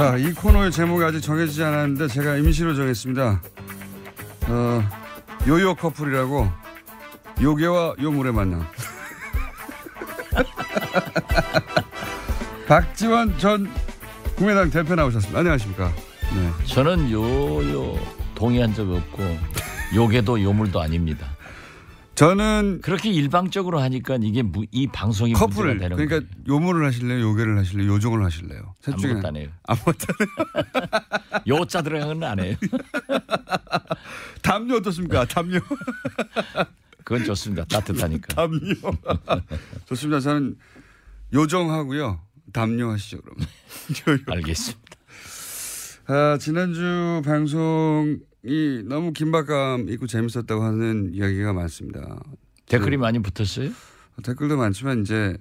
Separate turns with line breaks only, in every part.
자, 이 코너의 제목이 아직 정해지지 않았는데 제가 임시로 정했습니다. 어, 요요 커플이라고 요괴와 요물의 만남. 박지원 전 국민당 대표 나오셨습니다. 안녕하십니까? 네. 저는 요요
동의한 적 없고 요괴도 요물도 아닙니다. 저는 그렇게 일방적으로 하니까 이게 무, 이 방송이 커플을 문제가 되는 그러니까 거예요. 요물을 하실래요? 요괴를 하실래요?
요정을 하실래요? 셋 중에 아무것도 안 해요.
아무것도 안 해요. 요자 들어가는 안 해요.
담요 어떻습니까? 담요. 그건 좋습니다. 따뜻하니까. 담요. 좋습니다. 저는 요정하고요. 담요 하시죠 그럼. 알겠습니다. 아, 지난주 방송 이 너무 긴박감 있고 재밌었다고 하는 이야기가 많습니다. 댓글이 그, 많이 붙었어요? 네. 댓글도 많지만 이제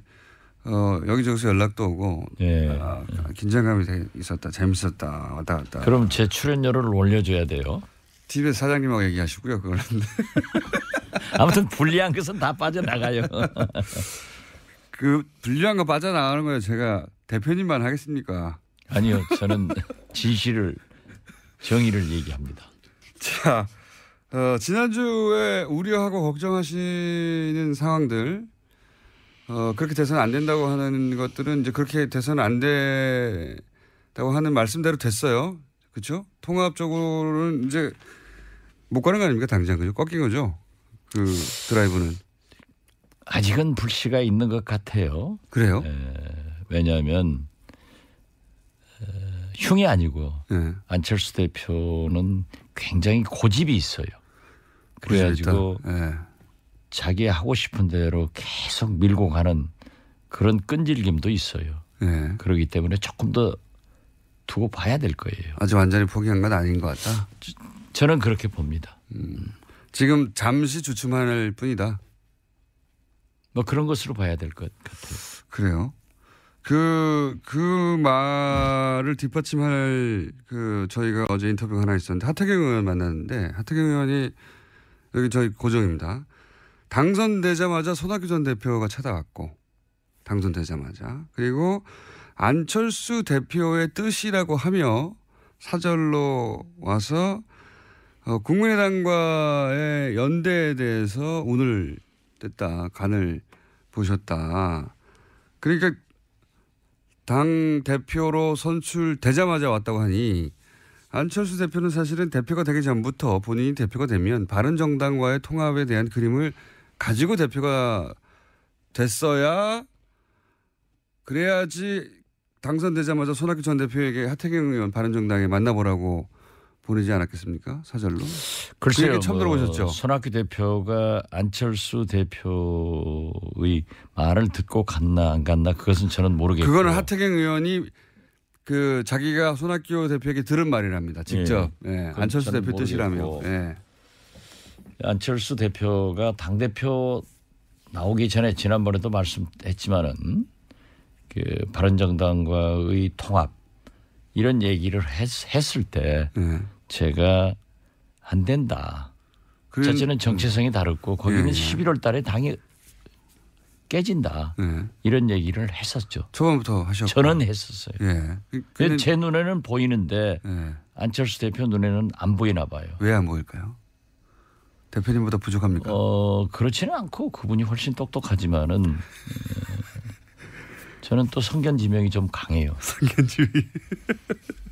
어, 여기저기서 연락도 오고 예. 아, 긴장감이 있었다, 재밌었다, 왔다 갔다. 그럼 제 출연료를 올려줘야 돼요. t v 사장님하고 얘기하시고요. 그거는. 아무튼 불리한 것은 다 빠져나가요. 그 불리한 거 빠져나가는 거예요. 제가 대표님만 하겠습니까? 아니요. 저는 진실을 정의를 얘기합니다. 자, 어, 지난주에 우려하고 걱정하시는 상황들, 어, 그렇게 돼서는 안 된다고 하는 것들은 이제 그렇게 돼서는 안 된다고 하는 말씀대로 됐어요. 그렇죠? 통합적으로는 이제 못 가는 거 아닙니까? 당장 그죠? 꺾인 거죠? 그 드라이브는.
아직은 불씨가 있는 것 같아요.
그래요? 에, 예,
왜냐하면 흉이 아니고 네. 안철수 대표는 굉장히 고집이 있어요. 그래가지고 네. 자기 하고 싶은 대로 계속 밀고 가는 그런 끈질김도 있어요. 네. 그러기 때문에 조금 더 두고 봐야 될 거예요. 아직 완전히 포기한 건 아닌 것 같다. 저, 는 그렇게 봅니다. 음.
지금 잠시 주춤할 뿐이다. 뭐 그런 것으로 봐야 될 것 같아요. 그래요. 그, 그 말을 뒷받침할 그 저희가 어제 인터뷰가 하나 있었는데 하태경 의원 만났는데 하태경 의원이 여기 저희 고정입니다. 당선되자마자 손학규 전 대표가 찾아왔고 당선되자마자 그리고 안철수 대표의 뜻이라고 하며 사절로 와서 어, 국민의당과의 연대에 대해서 오늘 됐다 간을 보셨다. 그러니까 당 대표로 선출되자마자 왔다고 하니 안철수 대표는 사실은 대표가 되기 전부터 본인이 대표가 되면 바른 정당과의 통합에 대한 그림을 가지고 대표가 됐어야 그래야지 당선되자마자 손학규 전 대표에게 하태경 의원 바른정당에 만나보라고 보내지 않았겠습니까? 사절로. 글쎄요. 그 처음 뭐 들어보셨죠?
손학규 대표가 안철수 대표의 말을 듣고 갔나 안 갔나 그것은 저는 모르겠고. 그거는
하태경 의원이 그 자기가 손학규 대표에게 들은 말이랍니다. 직접. 예. 예. 안철수 대표 뜻이라며.
예. 안철수 대표가 당 대표 나오기 전에 지난번에도 말씀했지만은 그 바른정당과의 통합 이런 얘기를 했, 을때 네. 예. 제가 안 된다. 그... 첫째는 음. 정체성이 다르고 거기는 예, 예. 11월 달에 당이 깨진다. 예. 이런 얘기를 했었죠. 처음부터 하셨고. 저는 했었어요. 예. 그, 근데 제 눈에는 보이는데 예. 안철수 대표 눈에는 안 보이나 봐요. 왜 안 보일까요? 대표님보다 부족합니까? 어, 그렇지는 않고 그분이 훨씬 똑똑하지만은 음, 저는 또 성견지명이 좀 강해요. 성견지명. 이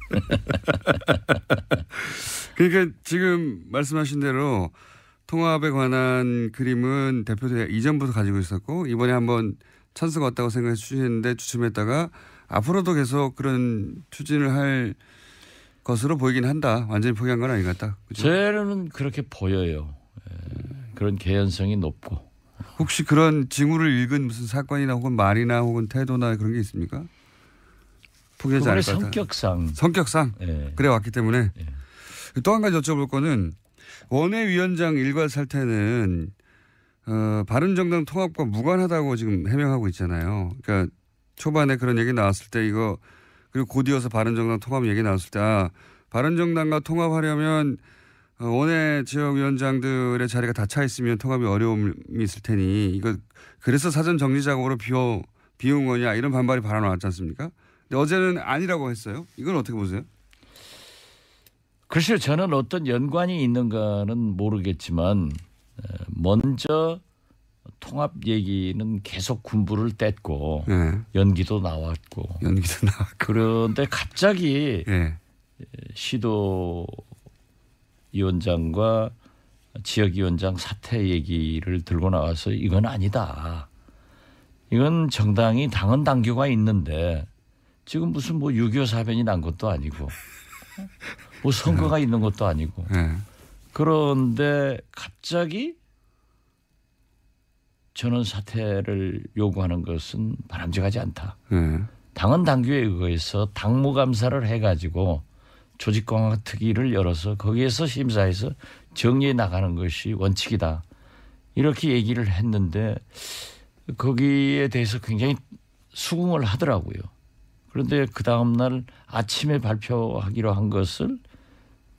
그러니까 지금 말씀하신 대로 통합에 관한 그림은 대표들 이전부터 가지고 있었고 이번에 한번 찬스가 왔다고 생각해서 추진했는데 추첨했다가 앞으로도 계속 그런 추진을 할 것으로 보이긴 한다. 완전히 포기한 건 아닌 것 같다. 제죠 저는 그렇게 보여요. 에, 예, 그런 개연성이 높고. 혹시 그런 징후를 읽은 무슨 사건이나 혹은 말이나 혹은 태도나 그런 게 있습니까? 포기하지 않을 것요 성격상. 성격상 네. 그래 왔기 때문에 네. 예. 또한 가지 여쭤볼 거는 원외위원장 일괄 사태는 어, 바른정당 통합과 무관하다고 지금 해명하고 있잖아요. 그러니까 초반에 그런 얘기 나왔을 때 이거 그리고 곧이어서 바른정당 통합 얘기 나왔을 때 아, 바른정당과 통합하려면 어, 원외 지역위원장들의 자리가 다 차 있으면 통합이 어려움이 있을 테니 이거 그래서 사전 정리 작업으로 비워 비운 거냐 이런 반발이 발언 나왔지 않습니까? 어제는 아니라고 했어요. 이건 어떻게 보세요? 글쎄요, 저는
어떤 연관이 있는가는 모르겠지만 먼저 통합 얘기는 계속 군부를 뗐고 네. 연기도 나왔고
연기도 나왔고
그런데 갑자기 네. 예. 시도 위원장과 지역 위원장 사퇴 얘기를 들고 나와서 이건 아니다. 이건 정당이 당헌 당규가 있는데 지금 무슨 뭐6.25 사변이 난 것도 아니고 뭐 선거가 있는 것도
아니고 네.
그런데 갑자기 저는 사퇴를 요구하는 것은 바람직하지 않다. 네. 당헌 당규에 의해서 거 당무 감사를 해가지고 조직강화 특위를 열어서 거기에서 심사해서 정리해 나가는 것이 원칙이다. 이렇게 얘기를 했는데 거기에 대해서 굉장히 수긍을 하더라고요. 그런데 그 다음 날 아침에 발표하기로 한 것을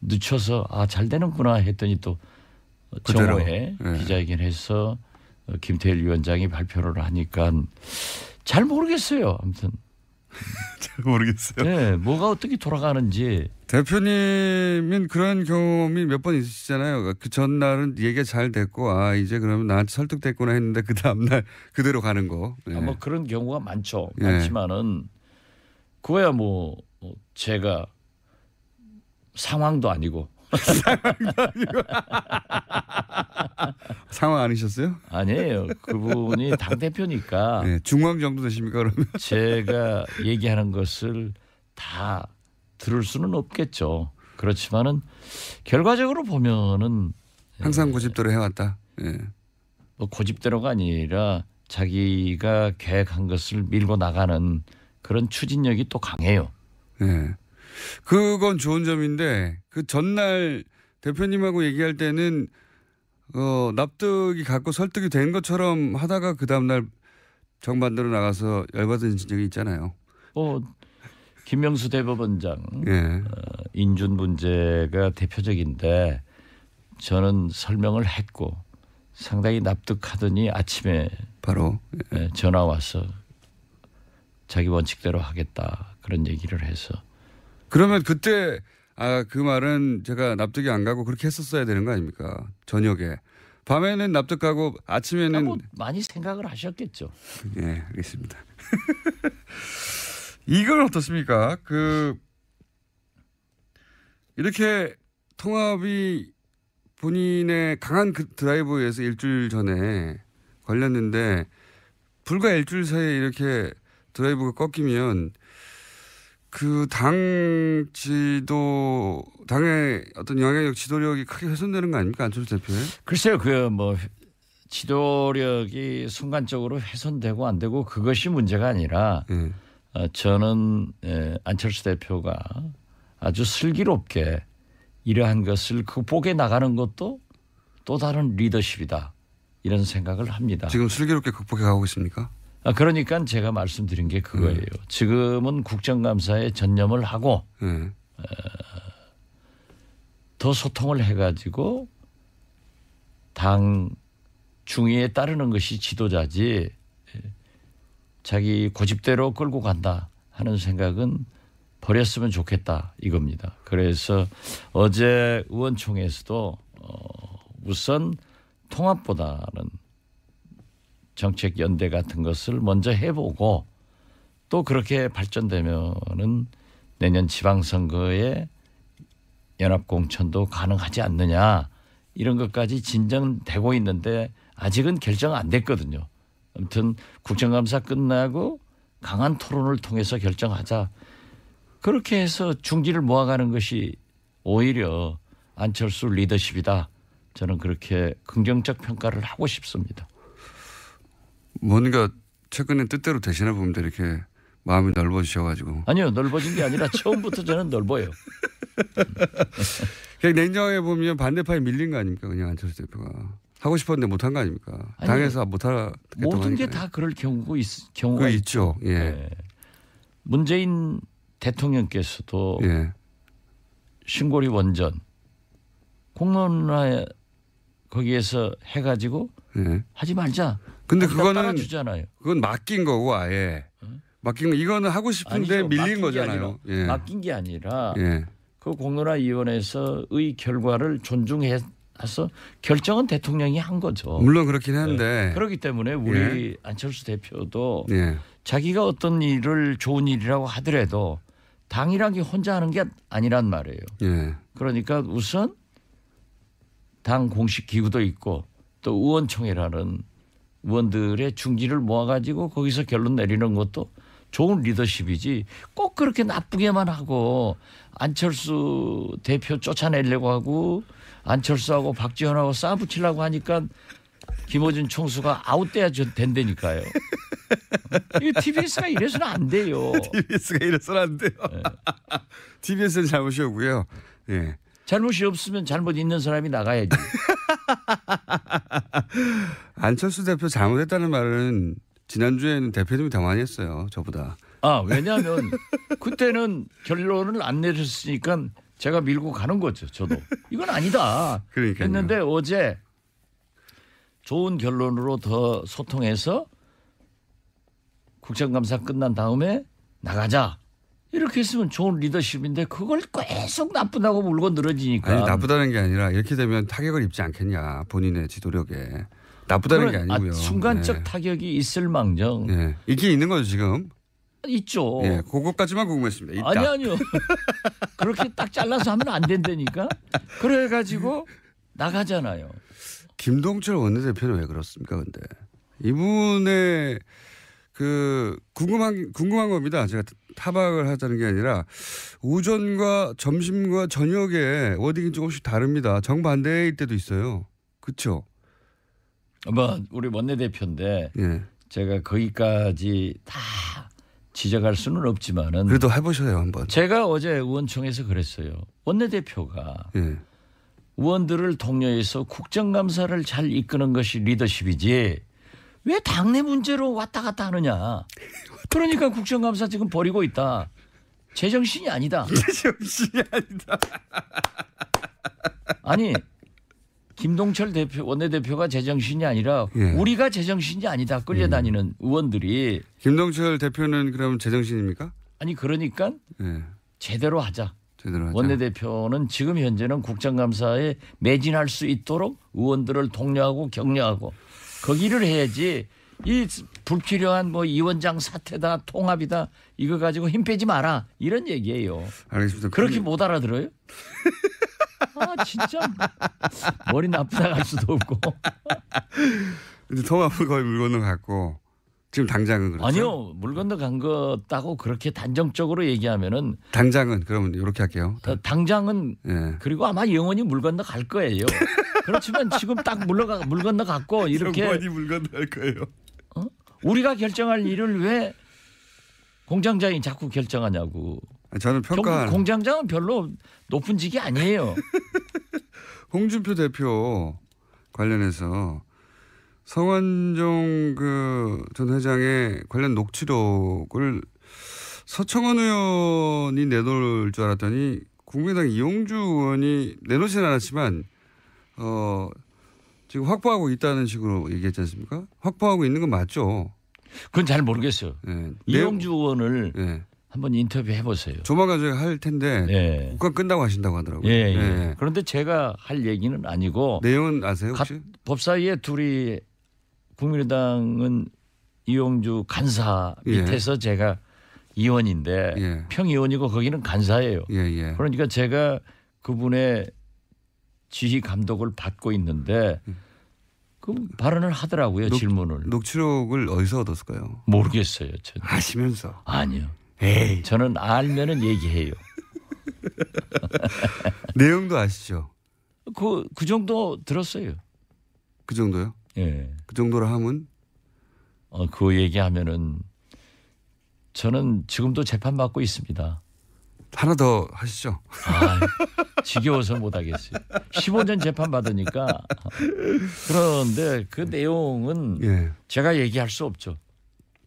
늦춰서 아 잘 되는구나 했더니 또 정오에 네. 예. 기자회견해서 김태일 위원장이 발표를 하니까 잘 모르겠어요. 아무튼
잘 모르겠어요. 네, 뭐가 어떻게 돌아가는지. 대표님은 그런 경험이 몇 번 있으시잖아요. 그러니까 그 전날은 얘기가 잘 됐고, 아, 이제 그러면 나한테 설득됐구나 했는데, 그 다음날 그대로 가는 거. 네. 아, 마 뭐 그런 경우가 많죠. 예. 많지만은
그거야 뭐, 뭐 제가 상황도 아니고 상황아니셨어요 아니에요. 그분이 당 대표니까 네, 중앙 정도 되십니까 그러면? 제가 얘기하는 것을 다 들을 수는 없겠죠. 그렇지만은 결과적으로 보면은 항상 예. 고집대로 해왔다. 예. 뭐 고집대로가 아니라 자기가 계획한 것을 밀고 나가는 그런
추진력이 또 강해요. 네. 그건 좋은 점인데 그 전날 대표님하고 얘기할 때는 어, 납득이 갖고 설득이 된 것처럼 하다가 그 다음날 정반대로 나가서 열받은 적이 있잖아요. 뭐 김명수 대법원장
예. 어, 인준 문제가 대표적인데 저는 설명을 했고 상당히 납득하더니 아침에 바로 예. 전화 와서 자기 원칙대로
하겠다 그런 얘기를 해서 그러면 그때 아 그 말은 제가 납득이 안 가고 그렇게 했었어야 되는 거 아닙니까 저녁에 밤에는 납득하고 아침에는 아, 뭐 많이 생각을 하셨겠죠 예 네, 알겠습니다 이걸 어떻습니까 그 이렇게 통합이 본인의 강한 그 드라이브에 서 일주일 전에 걸렸는데 불과 일주일 사이에 이렇게 드라이브가 꺾이면 그 당 지도 당의 어떤 영향력 지도력이 크게 훼손되는 거 아닙니까 안철수 대표의? 글쎄요 그 뭐 지도력이
순간적으로 훼손되고 안 되고 그것이 문제가 아니라 네. 저는 예, 안철수 대표가 아주 슬기롭게 이러한 것을 극복해 그 나가는 것도 또 다른 리더십이다 이런 생각을 합니다. 지금
슬기롭게 극복해 가고 있습니까?
아, 그러니까 제가 말씀드린 게 그거예요. 음. 지금은 국정감사에 전념을 하고 음. 어, 더 소통을 해가지고 당 중위에 따르는 것이 지도자지 자기 고집대로 끌고 간다 하는 생각은 버렸으면 좋겠다 이겁니다. 그래서 어제 의원총회에서도 어, 우선 통합보다는 정책 연대 같은 것을 먼저 해보고 또 그렇게 발전되면은 내년 지방선거에 연합공천도 가능하지 않느냐 이런 것까지 진정되고 있는데 아직은 결정 안 됐거든요. 아무튼 국정감사 끝나고 강한 토론을 통해서 결정하자 그렇게 해서 중지를 모아가는 것이 오히려 안철수 리더십이다. 저는 그렇게 긍정적 평가를 하고 싶습니다.
뭔가 최근에 뜻대로 되시나 봅니다. 이렇게 마음이 넓어지셔가지고. 아니요. 넓어진 게 아니라 처음부터 저는 넓어요. 그냥 냉정하게 보면 반대파에 밀린 거 아닙니까? 그냥 안철수 대표가. 하고 싶었는데 못한 거 아닙니까? 아니, 당에서 못하겠
모든 게 다 그럴 경우가, 있, 경우가 있죠. 그 있죠. 예. 네. 문재인 대통령께서도 예. 신고리 원전 공론화 에 거기에서 해가지고 네. 하지 말자. 근데 그거는 주잖아요. 그건 맡긴 거고 아예 어? 맡긴 거 이거는 하고 싶은데 아니죠. 밀린 거잖아요. 게 예. 맡긴 게 아니라 예. 그 공론화위원회에서의 결과를 존중해 서 결정은 대통령이 한 거죠. 물론 그렇긴 네. 한데 네. 그렇기 때문에 우리 예. 안철수 대표도 예. 자기가 어떤 일을 좋은 일이라고 하더라도 당이란 게 혼자 하는 게 아니란 말이에요. 예. 그러니까 우선 당 공식 기구도 있고 또 의원총회라는 의원들의 중지를 모아가지고 거기서 결론 내리는 것도 좋은 리더십이지 꼭 그렇게 나쁘게만 하고 안철수 대표 쫓아내려고 하고 안철수하고 박지원하고 싸붙이려고 하니까 김호준 총수가 아웃돼야 된다니까요. 이 TBS가 이래서는 안 돼요. TBS가 이래서는 안 돼요. 네. 예. TBS는 잘못이었고요. 예. 잘못이 없으면 잘못 있는 사람이 나가야지.
안철수 대표 잘못했다는 말은 지난주에는 대표님이 더 많이 했어요. 저보다. 아,
왜냐하면 그때는 결론을 안 내렸으니까 제가 밀고 가는 거죠. 저도. 이건 아니다. 그러니까요. 했는데 어제 좋은 결론으로 더 소통해서 국정감사 끝난 다음에 나가자. 이렇게 있으면 좋은 리더십인데 그걸 계속 나쁘다고 물고 늘어지니까. 아니
나쁘다는 게 아니라 이렇게 되면 타격을 입지 않겠냐 본인의 지도력에. 나쁘다는 게 아, 아니고요. 아, 순간적 네. 타격이 있을망정. 네. 있긴 있는 거죠 지금.
있죠. 예,
그것까지만 궁금했습니다. 있다. 아니 아니요.
그렇게 딱 잘라서 하면 안 된다니까. 그래 가지고 나가잖아요.
김동철 원내대표는 왜 그렇습니까? 근데 이분의 그 궁금한 궁금한 겁니다. 제가 타박을 하자는 게 아니라 오전과 점심과 저녁에 워딩이 조금씩 다릅니다. 정반대일 때도 있어요. 그렇죠? 뭐 우리
원내대표인데 예. 제가 거기까지 다 지적할 수는 없지만은
그래도 해보셔요 한번.
제가 어제 의원총회에서 그랬어요. 원내대표가 예. 의원들을 독려해서 국정감사를 잘 이끄는 것이 리더십이지 왜 당내 문제로 왔다 갔다 하느냐. 그러니까 국정감사 지금 버리고 있다. 제정신이 아니다. 제정신이 아니다. 아니 김동철 대표 원내대표가 제정신이 아니라 예. 우리가 제정신이 아니다 끌려다니는 음.
의원들이 김동철 대표는 그럼 제정신입니까?
아니 그러니까 예. 제대로 하자. 제대로 하자. 원내대표는 지금 현재는 국정감사에 매진할 수 있도록 의원들을 독려하고 격려하고 거기를 해야지 이 불필요한 뭐 이원장 사태다 통합이다 이거 가지고 힘 빼지 마라 이런 얘기예요. 알겠습니다. 그렇게 그럼... 못 알아들어요? 아 진짜 머리 나쁘다 할 수도 없고. 근데 통합을
거의 물 건너 갔고
지금 당장은 그렇죠. 아니요 물 건너 간 거다고 그렇게 단정적으로 얘기하면은
당장은 그러면 이렇게
할게요. 어, 당장은 예. 그리고 아마 영원히 물 건너 갈 거예요. 그렇지만 지금 딱 물러가 물 건너갔고 이렇게 정권이
물 건너갈 거예요.
어? 우리가 결정할 일을 왜 공장장이 자꾸
결정하냐고. 저는 평가
공장장은 별로 높은 직이 아니에요.
홍준표 대표 관련해서 성완종 그전 회장의 관련 녹취록을 서청원 의원이 내놓을 줄 알았더니 국민당 이용주 의원이 내놓지는 않았지만 어, 지금 확보하고 있다는 식으로 얘기했지 않습니까? 확보하고 있는 건 맞죠? 그건 잘 모르겠어요. 예, 네. 이용주 의원을 네. 한번 인터뷰해 보세요. 조만간 저희가 할 텐데 네. 예. 국감 끝나고 하신다고 하더라고요. 예, 예. 네. 그런데
제가 할 얘기는 아니고 내용은 아세요 혹시? 법사위에 둘이 국민의당은 이용주 간사 밑에서 예. 제가 의원인데 평의원이고 거기는 간사예요. 그러니까 제가 그분의 지휘 감독을 받고 있는데 그 발언을 하더라고요 녹, 질문을. 녹취록을 어디서 얻었을까요? 모르겠어요. 저는.
아시면서?
아니요. 에이.
저는 알면은 얘기해요. 내용도 아시죠? 그, 그 정도 들었어요. 그 정도요? 예. 그 정도로 하면?
어, 그 얘기하면은 저는 지금도 재판받고 있습니다. 하나 더 하시죠. 아, 지겨워서 못하겠어요. 15년 재판 받으니까. 그런데 그 내용은 예.
제가 얘기할 수 없죠.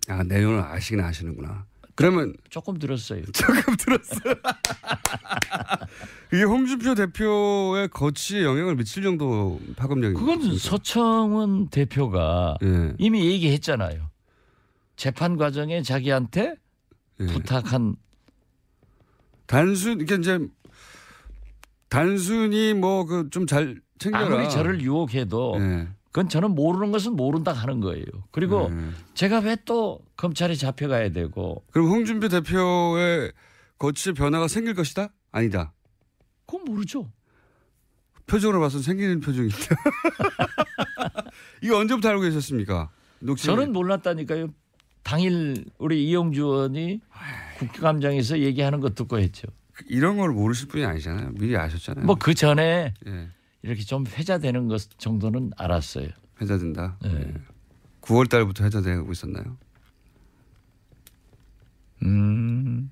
아 내용을 아시긴 아시는구나. 그러면 조금 들었어요. 조금 들었어요. 이게 홍준표 대표의 거취에 영향을 미칠 정도 파급력이 그건 있습니까? 서청은 대표가 예.
이미 얘기했잖아요. 재판 과정에 자기한테 예. 부탁한 단순 이게 이제 단순히 뭐 그 좀 잘 챙겨라. 아무리 저를 유혹해도 네. 그건 저는 모르는 것은 모른다 하는 거예요. 그리고 네.
제가 왜 또
검찰에 잡혀가야 되고.
그럼 홍준표 대표의 거취 변화가 생길 것이다? 아니다. 그건 모르죠. 표정으로 봐서 생기는 표정이다. 이거 언제부터 알고 계셨습니까?
녹취 저는 몰랐다니까요. 당일 우리 이용주 의원이 국감장에서 얘기하는 거 듣고 했죠. 이런 걸 모르실 분이 아니잖아요. 미리 아셨잖아요. 뭐 그 전에 예. 이렇게 좀 회자되는 것 정도는
알았어요. 회자된다. 네. 예. 9월 달부터 회자되고 있었나요? 음.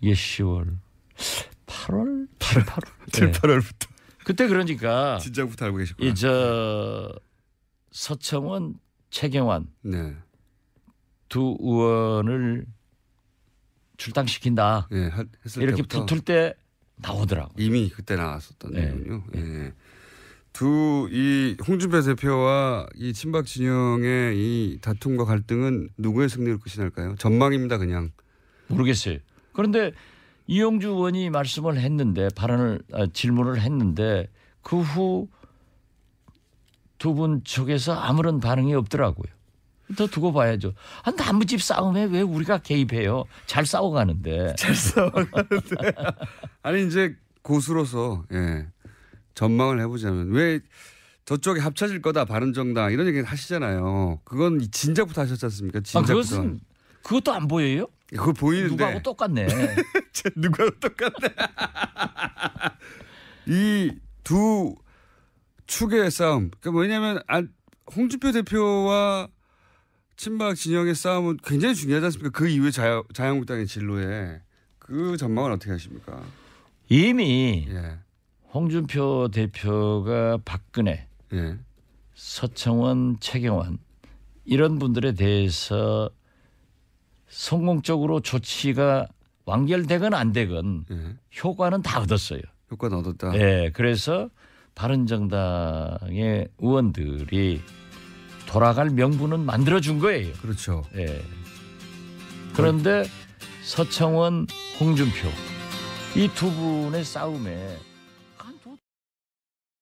이 10월. 8월? 8월. 8월. 7, 8월부터. 그때 그러니까 진작부터 알고 계셨구나. 이저 서청원, 최경환 네. 두 의원을
출당시킨다. 예, 했을 이렇게 붙을 때 나오더라고요. 이미 그때 나왔었던 내용이요. 네. 예. 예. 두 이 홍준표 대표와 이 친박 진영의 이 다툼과 갈등은 누구의 승리로 끝이 날까요? 전망입니다, 그냥. 모르겠어요. 그런데 이용주 의원이 말씀을 했는데 발언을 아,
질문을 했는데 그 후 두 분 측에서 아무런 반응이 없더라고요. 더 두고 봐야죠. 아, 나무집 싸움에 왜 우리가 개입해요?
잘 싸워가는데. 잘 싸워가는데. 아니 이제 고수로서 예. 전망을 해보자면 왜 저쪽에 합쳐질 거다 바른정당 이런 얘기 하시잖아요. 그건 진작부터 하셨잖습니까 진작부터. 아, 그것은 그것도 안 보여요? 예, 그거 보이는데 누구하고 똑같네. 누구하고 똑같네. 이 두 축의 싸움. 그러니까 왜냐면 아, 홍준표 대표와 친박 진영의 싸움은 굉장히 중요하지 않습니까? 그 이후에 자유, 자유한국당의 진로에 그 전망은 어떻게 하십니까? 이미 예.
홍준표 대표가 박근혜, 예. 서청원, 최경환 이런 분들에 대해서 성공적으로 조치가 완결되건 안 되건 예. 효과는 다 얻었어요. 효과는 얻었다. 예, 그래서 바른정당의 의원들이 돌아갈 명분은 만들어준 거예요. 그렇죠. 예. 그런데 서청원, 홍준표 이 두 분의 싸움에